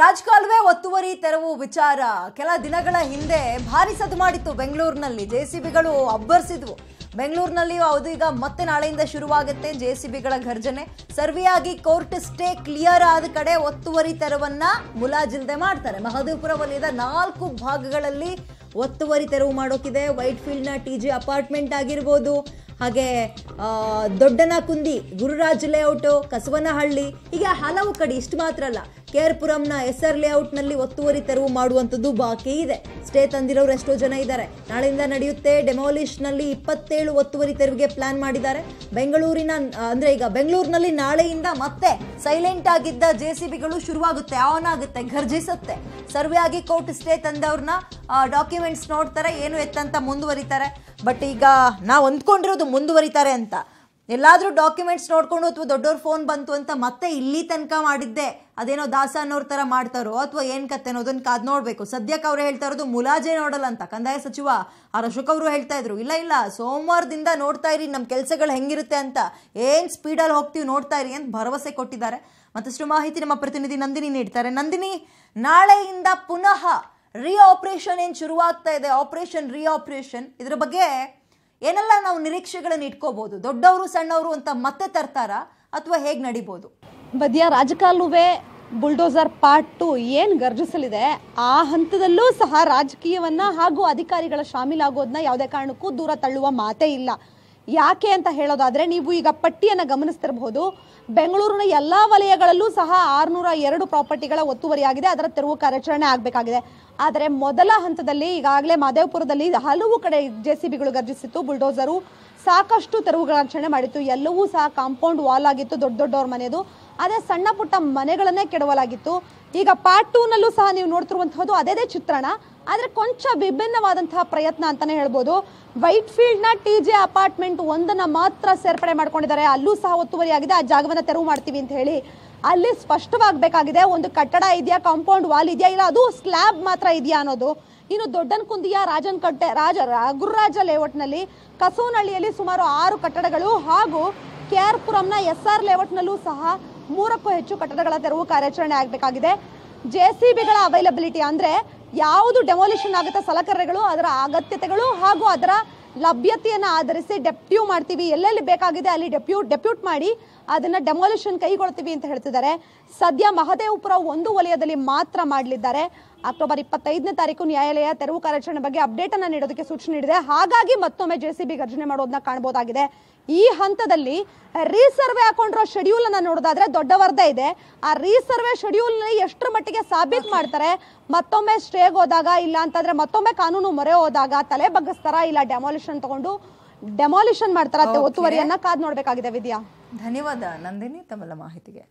ರಾಜಕಾಲುವೆ ಒತ್ತುವರಿ ತೆರವು ವಿಚಾರ ಕೆಲ ದಿನಗಳ ಹಿಂದೆ ಭಾರಿ ಸದ್ದು ಮಾಡಿತ್ತು ಬೆಂಗಳೂರಿನಲ್ಲಿ ಜೆ ಸಿ ಬಿಗಳು ಅಬ್ಬರಿಸಿದ್ವು ಬೆಂಗಳೂರಿನಲ್ಲಿಯೂ ಅದು ಈಗ ಮತ್ತೆ ನಾಳೆಯಿಂದ ಶುರುವಾಗುತ್ತೆ ಜೆ ಸಿ ಬಿಗಳ ಘರ್ಜನೆ ಸರ್ವಿಯಾಗಿ ಕೋರ್ಟ್ ಸ್ಟೇ ಕ್ಲಿಯರ್ ಆದ ಕಡೆ ಒತ್ತುವರಿ ತೆರವನ್ನ ಮುಲಾಜಿಲ್ದೆ ಮಾಡ್ತಾರೆ ಮಹದೇವಪುರ ವಲಯದ ನಾಲ್ಕು ಭಾಗಗಳಲ್ಲಿ ಒತ್ತುವರಿ ತೆರವು ಮಾಡೋಕಿದೆ ವೈಟ್ ಫೀಲ್ಡ್ನ ಟಿ ಜಿ ಅಪಾರ್ಟ್ಮೆಂಟ್ ಆಗಿರ್ಬೋದು ಹಾಗೆ ದೊಡ್ಡನ ಕುಂದಿ ಗುರುರಾಜ್ ಲೇಔಟು ಕಸವನಹಳ್ಳಿ ಹೀಗೆ ಹಲವು ಕಡೆ ಇಷ್ಟು ಮಾತ್ರ ಅಲ್ಲ ಕೇರ್ಪುರಂನ ಎಸ್ಆರ್ ಲೇಔಟ್ನಲ್ಲಿ ಒತ್ತುವರಿ ತೆರವು ಮಾಡುವಂಥದ್ದು ಬಾಕಿ ಇದೆ ಸ್ಟೇ ತಂದಿರೋರು ಎಷ್ಟೋ ಜನ ಇದ್ದಾರೆ ನಾಳೆಯಿಂದ ನಡೆಯುತ್ತೆ ಡೆಮಾಲಿಷ್ನಲ್ಲಿ ಇಪ್ಪತ್ತೇಳು ಒತ್ತುವರಿ ತೆರವಿಗೆ ಪ್ಲಾನ್ ಮಾಡಿದ್ದಾರೆ ಬೆಂಗಳೂರಿನ ಅಂದರೆ ಈಗ ಬೆಂಗಳೂರಿನಲ್ಲಿ ನಾಳೆಯಿಂದ ಮತ್ತೆ ಸೈಲೆಂಟ್ ಆಗಿದ್ದ ಜೆ ಸಿ ಬಿಗಳು ಶುರುವಾಗುತ್ತೆ ಆನ್ ಆಗುತ್ತೆ ಘರ್ಜಿಸುತ್ತೆ ಸರ್ವೆ ಆಗಿ ಕೋರ್ಟ್ ಸ್ಟೇ ತಂದವ್ರನ್ನ ಡಾಕ್ಯುಮೆಂಟ್ಸ್ ನೋಡ್ತಾರೆ ಏನು ಎತ್ತಂತ ಮುಂದುವರಿತಾರೆ ಬಟ್ ಈಗ ನಾವು ಅಂದ್ಕೊಂಡಿರೋದು ಮುಂದುವರಿತಾರೆ ಅಂತ ಎಲ್ಲಾದರೂ ಡಾಕ್ಯುಮೆಂಟ್ಸ್ ನೋಡಿಕೊಂಡು ಅಥವಾ ದೊಡ್ಡವ್ರ ಫೋನ್ ಬಂತು ಅಂತ ಮತ್ತೆ ಇಲ್ಲಿ ತನಕ ಮಾಡಿದ್ದೆ ಅದೇನೋ ದಾಸ ಅನ್ನೋರ ಥರ ಮಾಡ್ತಾರೋ ಅಥವಾ ಏನು ಕತ್ತೆನೋ ಅದನ್ನು ಕಾದು ನೋಡಬೇಕು ಸದ್ಯಕ್ಕೆ ಅವರು ಹೇಳ್ತಾ ಇರೋದು ಮುಲಾಜೆ ನೋಡಲ್ಲ ಅಂತ ಕಂದಾಯ ಸಚಿವ ಆ ಅಶೋಕ್ ಅವರು ಹೇಳ್ತಾ ಇದ್ರು ಇಲ್ಲ ಇಲ್ಲ ಸೋಮವಾರದಿಂದ ನೋಡ್ತಾ ಇರಿ ನಮ್ಮ ಕೆಲಸಗಳು ಹೆಂಗಿರುತ್ತೆ ಅಂತ ಏನು ಸ್ಪೀಡಲ್ಲಿ ಹೋಗ್ತೀವಿ ನೋಡ್ತಾ ಇರಿ ಅಂತ ಭರವಸೆ ಕೊಟ್ಟಿದ್ದಾರೆ ಮತ್ತಷ್ಟು ಮಾಹಿತಿ ನಮ್ಮ ಪ್ರತಿನಿಧಿ ನಂದಿನಿ ನೀಡ್ತಾರೆ ನಂದಿನಿ ನಾಳೆಯಿಂದ ಪುನಃ ಆಪ್ರೇಷನ್ ಏನು ಶುರುವಾಗ್ತಾ ಇದೆ ಆಪರೇಷನ್ ಆಪ್ರೇಷನ್ ಇದರ ಬಗ್ಗೆ ಏನೆಲ್ಲ ನಾವು ನಿರೀಕ್ಷೆಗಳನ್ನ ಇಟ್ಕೋಬಹುದು ದೊಡ್ಡವರು ಸಣ್ಣವರು ಅಂತ ಮತ್ತೆ ತರ್ತಾರಾ ಅಥವಾ ಹೇಗೆ ನಡಿಬೋದು ಬದಿಯ ರಾಜಕಾಲುವೆ ಬುಲ್ಡೋಸರ್ ಪಾರ್ಟ್ ಟು ಏನು ಗರ್ಜಿಸಲಿದೆ ಆ ಹಂತದಲ್ಲೂ ಸಹ ರಾಜಕೀಯವನ್ನ ಹಾಗೂ ಅಧಿಕಾರಿಗಳ ಶಾಮೀಲಾಗೋದನ್ನ ಯಾವುದೇ ಕಾರಣಕ್ಕೂ ದೂರ ತಳ್ಳುವ ಮಾತೇ ಇಲ್ಲ ಯಾಕೆ ಅಂತ ಹೇಳೋದಾದರೆ ನೀವು ಈಗ ಪಟ್ಟಿಯನ್ನು ಗಮನಿಸ್ತಿರಬಹುದು ಬೆಂಗಳೂರಿನ ಎಲ್ಲ ವಲಯಗಳಲ್ಲೂ ಸಹ ಆರುನೂರ ಎರಡು ಪ್ರಾಪರ್ಟಿಗಳ ಒತ್ತುವರಿಯಾಗಿದೆ ಅದರ ತೆರವು ಕಾರ್ಯಾಚರಣೆ ಆಗಬೇಕಾಗಿದೆ ಆದರೆ ಮೊದಲ ಹಂತದಲ್ಲಿ ಈಗಾಗಲೇ ಮಾದೇವಪುರದಲ್ಲಿ ಹಲವು ಕಡೆ ಜೆ ಸಿ ಬಿಗಳು ಗರ್ಜಿಸಿತ್ತು ಬುಲ್ಡೋಸರು ಸಾಕಷ್ಟು ಕಾರ್ಯಾಚರಣೆ ಮಾಡಿತ್ತು ಎಲ್ಲವೂ ಸಹ ಕಾಂಪೌಂಡ್ ವಾಲ್ ಆಗಿತ್ತು ದೊಡ್ಡ ದೊಡ್ಡವ್ರ ಮನೆಯದು ಅದೇ ಸಣ್ಣ ಪುಟ್ಟ ಮನೆಗಳನ್ನೇ ಕೆಡವಲಾಗಿತ್ತು ಈಗ ಪಾರ್ಟ್ ಟೂನಲ್ಲೂ ಸಹ ನೀವು ನೋಡ್ತಿರುವಂತಹದ್ದು ಅದೇದೇ ಚಿತ್ರಣ ಆದರೆ ಕೊಂಚ ವಿಭಿನ್ನವಾದಂತಹ ಪ್ರಯತ್ನ ಅಂತಲೇ ಹೇಳ್ಬೋದು ವೈಟ್ ನ ಟಿ ಜೆ ಅಪಾರ್ಟ್ಮೆಂಟ್ ಒಂದನ್ನ ಮಾತ್ರ ಸೇರ್ಪಡೆ ಮಾಡ್ಕೊಂಡಿದ್ದಾರೆ ಅಲ್ಲೂ ಸಹ ಒತ್ತುವರಿ ಆಗಿದೆ ಆ ಜಾಗವನ್ನ ತೆರವು ಮಾಡ್ತೀವಿ ಅಂತ ಹೇಳಿ ಅಲ್ಲಿ ಸ್ಪಷ್ಟವಾಗಬೇಕಾಗಿದೆ ಒಂದು ಕಟ್ಟಡ ಇದೆಯಾ ಕಾಂಪೌಂಡ್ ವಾಲ್ ಇದೆಯಾ ಇಲ್ಲ ಅದು ಸ್ಲ್ಯಾಬ್ ಮಾತ್ರ ಇದೆಯಾ ಅನ್ನೋದು ಇನ್ನು ಕುಂದಿಯ ರಾಜನ್ ಕಟ್ಟೆ ರಾಜ ಗುರುರಾಜ ಲೇಔಟ್ನಲ್ಲಿ ಕಸೂನಹಳ್ಳಿಯಲ್ಲಿ ಸುಮಾರು ಆರು ಕಟ್ಟಡಗಳು ಹಾಗೂ ಕೆ ಆರ್ ಪುರಂನ ಎಸ್ ಆರ್ ಲೇಔಟ್ನಲ್ಲೂ ಸಹ ಮೂರಕ್ಕೂ ಹೆಚ್ಚು ಕಟ್ಟಡಗಳ ತೆರವು ಕಾರ್ಯಾಚರಣೆ ಆಗಬೇಕಾಗಿದೆ ಜೆ ಸಿ ಬಿಗಳ ಅವೈಲಬಿಲಿಟಿ ಅಂದರೆ ಯಾವುದು ಡೆಮಾಲಿಷನ್ ಆಗುತ್ತಾ ಸಲಕರಣೆಗಳು ಅದರ ಅಗತ್ಯತೆಗಳು ಹಾಗೂ ಅದರ ಲಭ್ಯತೆಯನ್ನು ಆಧರಿಸಿ ಡೆಪ್ಯೂ ಮಾಡ್ತೀವಿ ಎಲ್ಲೆಲ್ಲಿ ಬೇಕಾಗಿದೆ ಅಲ್ಲಿ ಡೆಪ್ಯೂ ಡೆಪ್ಯೂಟ್ ಮಾಡಿ ಅದನ್ನು ಡೆಮಾಲಿಷನ್ ಕೈಗೊಳ್ತೀವಿ ಅಂತ ಹೇಳ್ತಿದ್ದಾರೆ ಸದ್ಯ ಮಹದೇವಪುರ ಒಂದು ವಲಯದಲ್ಲಿ ಮಾತ್ರ ಮಾಡಲಿದ್ದಾರೆ ಅಕ್ಟೋಬರ್ ಇಪ್ಪತ್ತೈದನೇ ತಾರೀಕು ನ್ಯಾಯಾಲಯ ತೆರವು ಕಾರ್ಯಾಚರಣೆ ಬಗ್ಗೆ ಅಪ್ಡೇಟನ್ನು ನೀಡೋದಕ್ಕೆ ಸೂಚನೆ ನೀಡಿದೆ ಹಾಗಾಗಿ ಮತ್ತೊಮ್ಮೆ ಜೆ ಸಿ ಬಿ ಗರ್ಜನೆ ಮಾಡೋದನ್ನ ಕಾಣಬಹುದಾಗಿದೆ ಈ ಹಂತದಲ್ಲಿ ರೀಸರ್ವೆ ಹಾಕೊಂಡಿರೋ ಶೆಡ್ಯೂಲ್ ಅನ್ನ ನೋಡೋದಾದ್ರೆ ದೊಡ್ಡವರದೇ ಇದೆ ಆ ರೀಸರ್ವೆ ಶೆಡ್ಯೂಲ್ ಎಷ್ಟರ ಮಟ್ಟಿಗೆ ಸಾಬೀತು ಮಾಡ್ತಾರೆ ಮತ್ತೊಮ್ಮೆ ಸ್ಟೇಗ್ ಹೋದಾಗ ಇಲ್ಲ ಅಂತಂದ್ರೆ ಮತ್ತೊಮ್ಮೆ ಕಾನೂನು ಮೊರೆ ಹೋದಾಗ ತಲೆ ಬಗ್ಗಿಸ್ತಾರ ಇಲ್ಲ ಡೆಮಾಲಿಷನ್ ತಗೊಂಡು ಡೆಮಾಲಿಷನ್ ಮಾಡ್ತಾರ ಒತ್ತುವರಿಯನ್ನ ಕಾದ್ ನೋಡ್ಬೇಕಾಗಿದೆ ವಿದ್ಯಾ ಧನ್ಯವಾದ ನಂದಿನಿ ತಮ್ಮ ಮಾಹಿತಿಗೆ